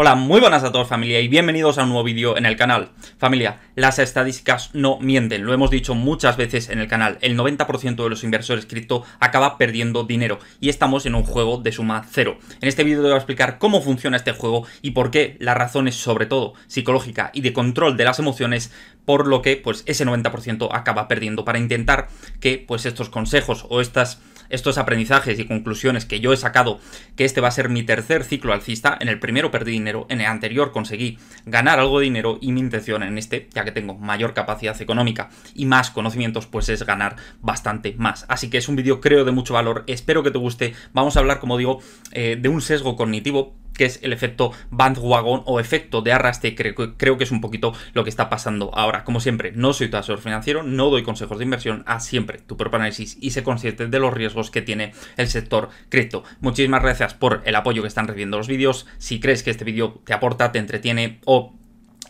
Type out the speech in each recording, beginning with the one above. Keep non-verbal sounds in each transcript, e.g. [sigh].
Hola, muy buenas a todos familia y bienvenidos a un nuevo vídeo en el canal. Familia, las estadísticas no mienten, lo hemos dicho muchas veces en el canal, el 90% de los inversores cripto acaba perdiendo dinero y estamos en un juego de suma cero. En este vídeo te voy a explicar cómo funciona este juego y por qué la razón es sobre todo psicológica y de control de las emociones por lo que pues ese 90% acaba perdiendo para intentar que pues estos consejos o estas estos aprendizajes y conclusiones que yo he sacado, que este va a ser mi tercer ciclo alcista, en el primero perdí dinero, en el anterior conseguí ganar algo de dinero y mi intención en este, ya que tengo mayor capacidad económica y más conocimientos, pues es ganar bastante más. Así que es un vídeo creo de mucho valor, espero que te guste, vamos a hablar como digo eh, de un sesgo cognitivo que es el efecto bandwagon o efecto de arrastre, creo, creo que es un poquito lo que está pasando ahora. Como siempre, no soy tu asesor financiero, no doy consejos de inversión, a siempre tu propio análisis y sé consciente de los riesgos que tiene el sector cripto. Muchísimas gracias por el apoyo que están recibiendo los vídeos. Si crees que este vídeo te aporta, te entretiene o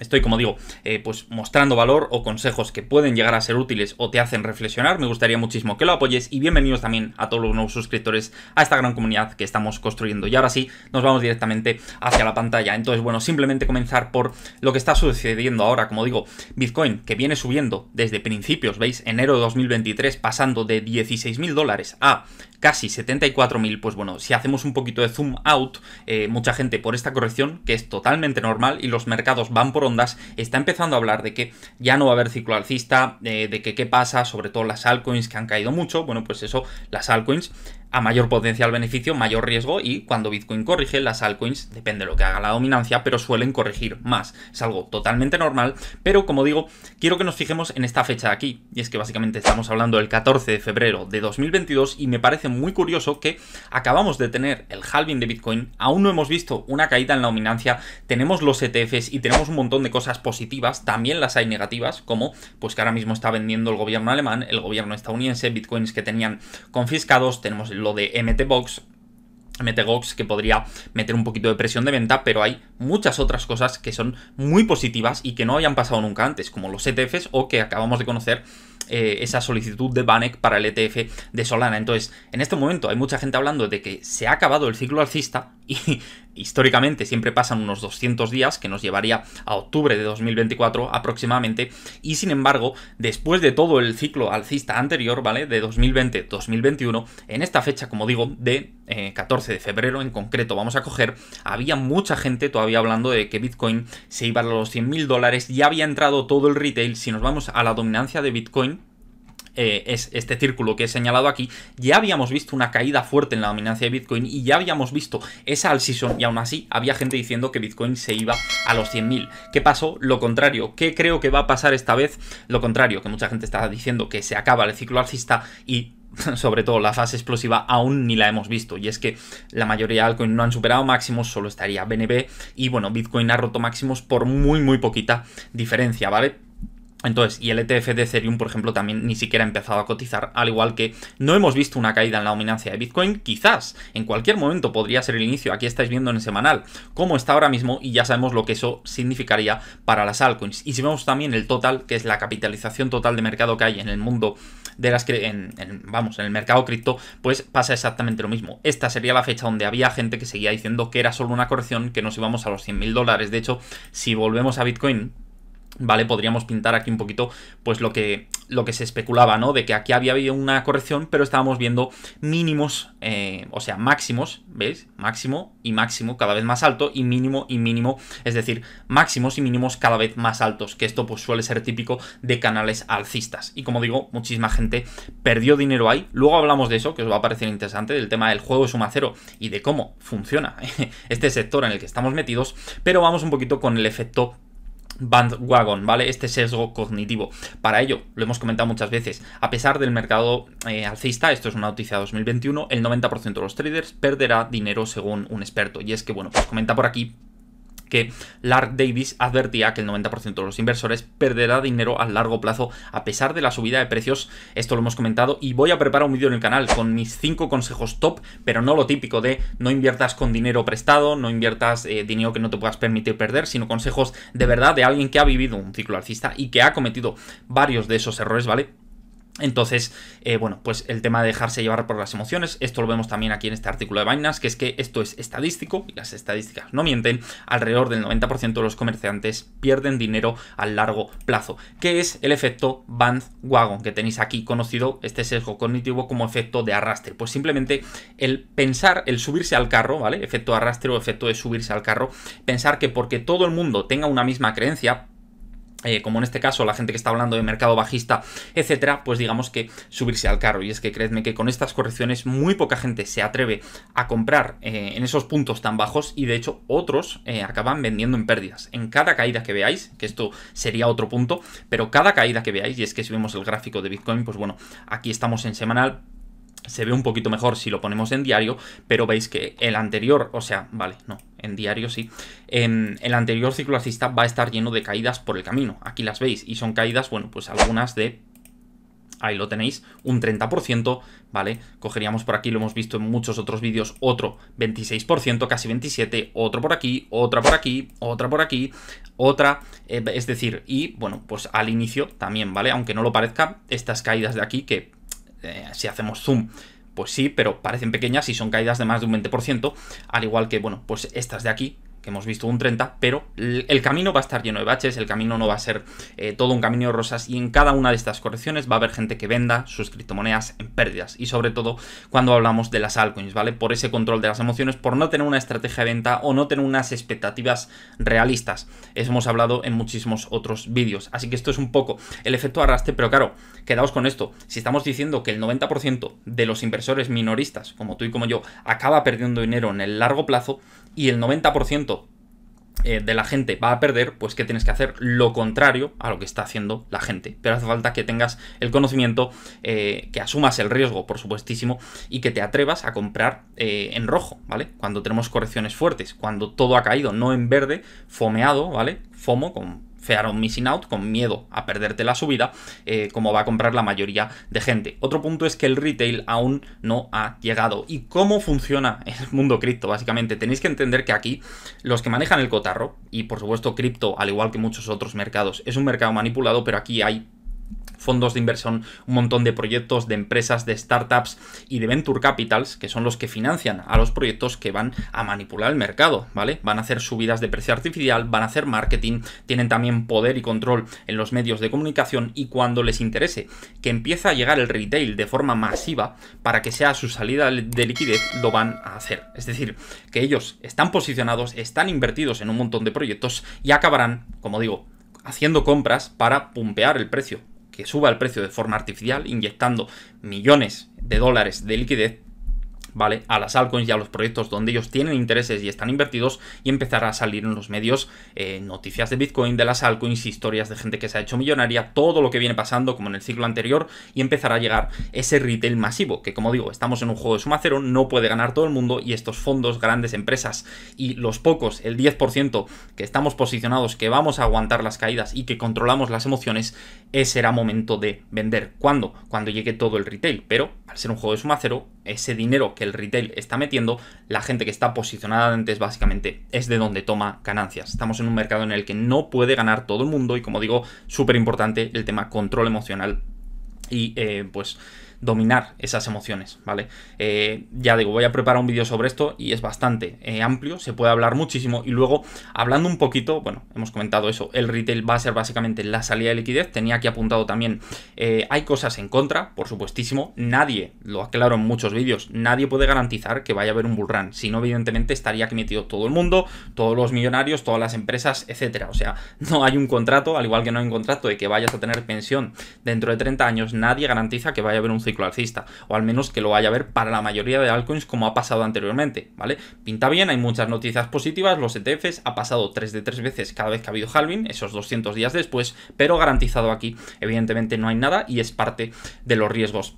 Estoy, como digo, eh, pues mostrando valor o consejos que pueden llegar a ser útiles o te hacen reflexionar. Me gustaría muchísimo que lo apoyes y bienvenidos también a todos los nuevos suscriptores a esta gran comunidad que estamos construyendo. Y ahora sí, nos vamos directamente hacia la pantalla. Entonces, bueno, simplemente comenzar por lo que está sucediendo ahora. Como digo, Bitcoin que viene subiendo desde principios, ¿veis? Enero de 2023 pasando de mil dólares a casi 74.000, pues bueno, si hacemos un poquito de zoom out, eh, mucha gente por esta corrección, que es totalmente normal y los mercados van por ondas, está empezando a hablar de que ya no va a haber ciclo alcista, eh, de que qué pasa, sobre todo las altcoins que han caído mucho, bueno, pues eso, las altcoins a mayor potencial beneficio, mayor riesgo y cuando Bitcoin corrige, las altcoins, depende de lo que haga la dominancia, pero suelen corregir más. Es algo totalmente normal, pero como digo, quiero que nos fijemos en esta fecha de aquí. Y es que básicamente estamos hablando del 14 de febrero de 2022 y me parece muy curioso que acabamos de tener el halving de Bitcoin, aún no hemos visto una caída en la dominancia, tenemos los ETFs y tenemos un montón de cosas positivas, también las hay negativas, como pues que ahora mismo está vendiendo el gobierno alemán, el gobierno estadounidense, Bitcoins que tenían confiscados, tenemos el lo de MTBox, Box, que podría meter un poquito de presión de venta, pero hay muchas otras cosas que son muy positivas y que no hayan pasado nunca antes, como los ETFs o que acabamos de conocer eh, esa solicitud de banek para el ETF de Solana. Entonces, en este momento hay mucha gente hablando de que se ha acabado el ciclo alcista y históricamente siempre pasan unos 200 días, que nos llevaría a octubre de 2024 aproximadamente, y sin embargo, después de todo el ciclo alcista anterior, ¿vale? De 2020-2021, en esta fecha, como digo, de 14 eh, de febrero en concreto, vamos a coger, había mucha gente todavía hablando de que Bitcoin se iba a los 100.000 mil dólares, ya había entrado todo el retail, si nos vamos a la dominancia de Bitcoin, eh, es este círculo que he señalado aquí, ya habíamos visto una caída fuerte en la dominancia de Bitcoin y ya habíamos visto esa al y aún así había gente diciendo que Bitcoin se iba a los 100.000. ¿Qué pasó? Lo contrario. ¿Qué creo que va a pasar esta vez? Lo contrario, que mucha gente está diciendo que se acaba el ciclo alcista y [laughs] sobre todo la fase explosiva aún ni la hemos visto y es que la mayoría de altcoins no han superado máximos, solo estaría BNB y bueno, Bitcoin ha roto máximos por muy muy poquita diferencia, ¿vale? Entonces, y el ETF de Ethereum, por ejemplo, también ni siquiera ha empezado a cotizar, al igual que no hemos visto una caída en la dominancia de Bitcoin, quizás en cualquier momento podría ser el inicio, aquí estáis viendo en semanal cómo está ahora mismo y ya sabemos lo que eso significaría para las altcoins. Y si vemos también el total, que es la capitalización total de mercado que hay en el mundo de las vamos, en el mercado cripto, pues pasa exactamente lo mismo. Esta sería la fecha donde había gente que seguía diciendo que era solo una corrección, que nos íbamos a los 100.000 mil dólares. De hecho, si volvemos a Bitcoin, ¿vale? Podríamos pintar aquí un poquito, pues lo que, lo que se especulaba, ¿no? De que aquí había habido una corrección, pero estábamos viendo mínimos, eh, o sea, máximos, ¿veis? Máximo y máximo cada vez más alto y mínimo y mínimo, es decir, máximos y mínimos cada vez más altos, que esto pues suele ser típico de canales alcistas. Y como digo, muchísima gente perdió dinero ahí. Luego hablamos de eso, que os va a parecer interesante, del tema del juego de suma cero y de cómo funciona [laughs] este sector en el que estamos metidos, pero vamos un poquito con el efecto bandwagon, ¿vale? Este sesgo cognitivo. Para ello, lo hemos comentado muchas veces, a pesar del mercado eh, alcista, esto es una noticia 2021, el 90% de los traders perderá dinero según un experto. Y es que, bueno, pues comenta por aquí que Lark Davis advertía que el 90% de los inversores perderá dinero a largo plazo a pesar de la subida de precios. Esto lo hemos comentado y voy a preparar un vídeo en el canal con mis 5 consejos top, pero no lo típico de no inviertas con dinero prestado, no inviertas eh, dinero que no te puedas permitir perder, sino consejos de verdad de alguien que ha vivido un ciclo alcista y que ha cometido varios de esos errores, ¿vale? Entonces, eh, bueno, pues el tema de dejarse llevar por las emociones, esto lo vemos también aquí en este artículo de vainas que es que esto es estadístico, y las estadísticas no mienten, alrededor del 90% de los comerciantes pierden dinero a largo plazo, que es el efecto bandwagon que tenéis aquí, conocido este sesgo cognitivo como efecto de arrastre. Pues simplemente el pensar, el subirse al carro, ¿vale? Efecto arrastre o efecto de subirse al carro, pensar que porque todo el mundo tenga una misma creencia, eh, como en este caso la gente que está hablando de mercado bajista, etcétera, pues digamos que subirse al carro. Y es que creedme que con estas correcciones muy poca gente se atreve a comprar eh, en esos puntos tan bajos y de hecho otros eh, acaban vendiendo en pérdidas. En cada caída que veáis, que esto sería otro punto, pero cada caída que veáis, y es que si vemos el gráfico de Bitcoin, pues bueno, aquí estamos en semanal, se ve un poquito mejor si lo ponemos en diario, pero veis que el anterior, o sea, vale, no, en diario sí, en em, el anterior ciclo alcista va a estar lleno de caídas por el camino, aquí las veis, y son caídas, bueno, pues algunas de ahí lo tenéis, un 30%, ¿vale? Cogeríamos por aquí, lo hemos visto en muchos otros vídeos, otro 26%, casi 27%, otro por aquí, otra por aquí, otra por aquí, otra, eh, es decir, y bueno, pues al inicio también, ¿vale? Aunque no lo parezca, estas caídas de aquí que eh, si hacemos zoom, pues sí, pero parecen pequeñas y son caídas de más de un 20%, al igual que, bueno, pues estas de aquí, hemos visto un 30, pero el camino va a estar lleno de baches, el camino no va a ser eh, todo un camino de rosas y en cada una de estas correcciones va a haber gente que venda sus criptomonedas en pérdidas y sobre todo cuando hablamos de las altcoins, ¿vale? Por ese control de las emociones, por no tener una estrategia de venta o no tener unas expectativas realistas. Eso hemos hablado en muchísimos otros vídeos, así que esto es un poco el efecto arrastre, pero claro, quedaos con esto, si estamos diciendo que el 90% de los inversores minoristas, como tú y como yo, acaba perdiendo dinero en el largo plazo, y el 90% eh, de la gente va a perder, pues que tienes que hacer lo contrario a lo que está haciendo la gente. Pero hace falta que tengas el conocimiento, eh, que asumas el riesgo, por supuestísimo, y que te atrevas a comprar eh, en rojo, ¿vale? Cuando tenemos correcciones fuertes, cuando todo ha caído, no en verde, fomeado, ¿vale? FOMO, con Fear Missing Out, con miedo a perderte la subida, eh, como va a comprar la mayoría de gente. Otro punto es que el retail aún no ha llegado. ¿Y cómo funciona el mundo cripto? Básicamente, tenéis que entender que aquí los que manejan el cotarro, y por supuesto cripto, al igual que muchos otros mercados, es un mercado manipulado, pero aquí hay fondos de inversión, un montón de proyectos, de empresas, de startups y de venture capitals, que son los que financian a los proyectos que van a manipular el mercado, ¿vale? Van a hacer subidas de precio artificial, van a hacer marketing, tienen también poder y control en los medios de comunicación y cuando les interese que empiece a llegar el retail de forma masiva para que sea su salida de liquidez, lo van a hacer. Es decir, que ellos están posicionados, están invertidos en un montón de proyectos y acabarán, como digo, haciendo compras para pumpear el precio que suba el precio de forma artificial, inyectando millones de dólares de liquidez ¿vale? A las altcoins y a los proyectos donde ellos tienen intereses y están invertidos y empezar a salir en los medios eh, noticias de Bitcoin, de las altcoins, historias de gente que se ha hecho millonaria, todo lo que viene pasando como en el ciclo anterior y empezará a llegar ese retail masivo, que como digo, estamos en un juego de suma cero, no puede ganar todo el mundo y estos fondos, grandes empresas y los pocos, el 10% que estamos posicionados, que vamos a aguantar las caídas y que controlamos las emociones, ese era momento de vender. ¿Cuándo? Cuando llegue todo el retail, pero al ser un juego de suma cero, ese dinero que el retail está metiendo, la gente que está posicionada antes básicamente es de donde toma ganancias. Estamos en un mercado en el que no puede ganar todo el mundo y como digo, súper importante el tema control emocional y eh, pues dominar esas emociones, ¿vale? Eh, ya digo, voy a preparar un vídeo sobre esto y es bastante eh, amplio, se puede hablar muchísimo y luego hablando un poquito, bueno, hemos comentado eso, el retail va a ser básicamente la salida de liquidez, tenía aquí apuntado también, eh, hay cosas en contra, por supuestísimo, nadie, lo aclaro en muchos vídeos, nadie puede garantizar que vaya a haber un bull run, si no evidentemente estaría aquí metido todo el mundo, todos los millonarios, todas las empresas, etcétera, o sea, no hay un contrato, al igual que no hay un contrato de que vayas a tener pensión dentro de 30 años, nadie garantiza que vaya a haber un alcista, o al menos que lo vaya a ver para la mayoría de altcoins como ha pasado anteriormente, ¿vale? Pinta bien, hay muchas noticias positivas, los ETFs ha pasado 3 de 3 veces cada vez que ha habido halving, esos 200 días después, pero garantizado aquí, evidentemente no hay nada y es parte de los riesgos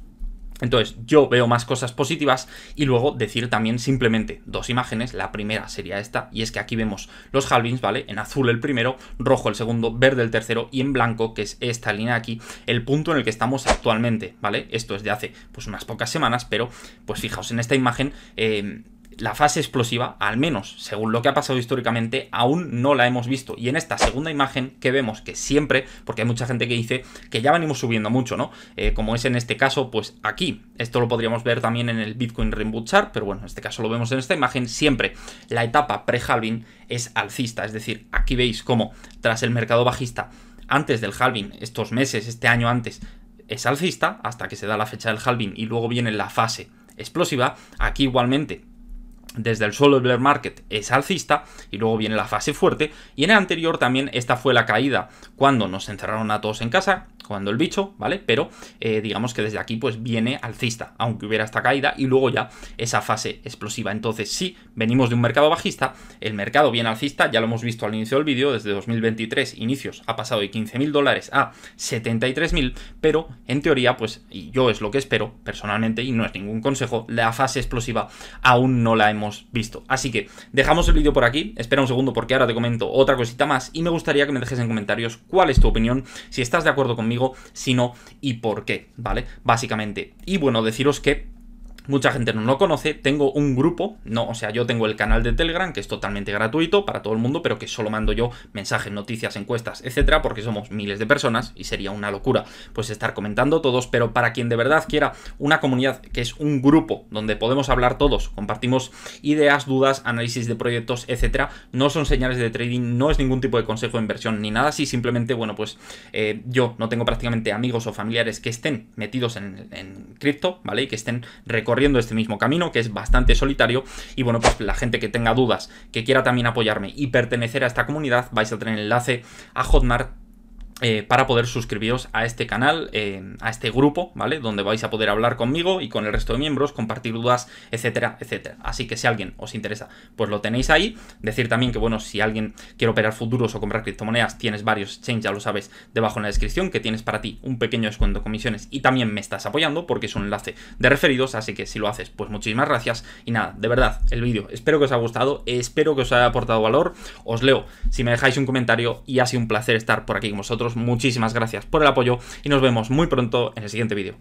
entonces yo veo más cosas positivas y luego decir también simplemente dos imágenes. La primera sería esta y es que aquí vemos los halvings, ¿vale? En azul el primero, rojo el segundo, verde el tercero y en blanco, que es esta línea aquí, el punto en el que estamos actualmente, ¿vale? Esto es de hace pues unas pocas semanas, pero pues fijaos en esta imagen... Eh, la fase explosiva, al menos según lo que ha pasado históricamente, aún no la hemos visto. Y en esta segunda imagen que vemos que siempre, porque hay mucha gente que dice que ya venimos subiendo mucho, ¿no? Eh, como es en este caso, pues aquí. Esto lo podríamos ver también en el Bitcoin Rainbow Chart, pero bueno, en este caso lo vemos en esta imagen. Siempre la etapa pre-halving es alcista, es decir, aquí veis cómo tras el mercado bajista, antes del halving, estos meses, este año antes, es alcista, hasta que se da la fecha del halving y luego viene la fase explosiva. Aquí igualmente desde el suelo del Blair market es alcista y luego viene la fase fuerte y en el anterior también esta fue la caída cuando nos encerraron a todos en casa jugando el bicho, ¿vale? Pero eh, digamos que desde aquí pues viene alcista, aunque hubiera esta caída y luego ya esa fase explosiva. Entonces si venimos de un mercado bajista, el mercado viene alcista, ya lo hemos visto al inicio del vídeo, desde 2023 inicios ha pasado de 15.000 dólares a 73.000, pero en teoría pues, y yo es lo que espero personalmente y no es ningún consejo, la fase explosiva aún no la hemos visto. Así que dejamos el vídeo por aquí, espera un segundo porque ahora te comento otra cosita más y me gustaría que me dejes en comentarios cuál es tu opinión, si estás de acuerdo conmigo sino y por qué, ¿vale? Básicamente. Y bueno, deciros que Mucha gente no lo conoce, tengo un grupo, no, o sea, yo tengo el canal de Telegram que es totalmente gratuito para todo el mundo, pero que solo mando yo mensajes, noticias, encuestas, etcétera, porque somos miles de personas y sería una locura pues estar comentando todos, pero para quien de verdad quiera una comunidad que es un grupo donde podemos hablar todos, compartimos ideas, dudas, análisis de proyectos, etcétera, no son señales de trading, no es ningún tipo de consejo de inversión ni nada si simplemente, bueno, pues eh, yo no tengo prácticamente amigos o familiares que estén metidos en cripto, ¿vale? Y que estén recorriendo este mismo camino, que es bastante solitario. Y bueno, pues la gente que tenga dudas, que quiera también apoyarme y pertenecer a esta comunidad, vais a tener el enlace a Hotmart eh, para poder suscribiros a este canal, a este grupo, ¿vale? Donde vais a poder hablar conmigo y con el resto de miembros, compartir dudas, etcétera, etcétera. Así que si alguien os interesa, pues lo tenéis ahí. Decir también que, bueno, si alguien quiere operar futuros o comprar criptomonedas, tienes varios exchanges, ya lo sabes, debajo en la descripción, que tienes para ti un pequeño descuento de comisiones y también me estás apoyando porque es un enlace de referidos, así que si lo haces, pues muchísimas gracias. Y nada, de verdad, el vídeo espero que os haya gustado, espero que os haya aportado valor. Os leo si me dejáis un comentario y ha sido un placer estar por aquí con vosotros muchísimas gracias por el apoyo y nos vemos muy pronto en el siguiente vídeo.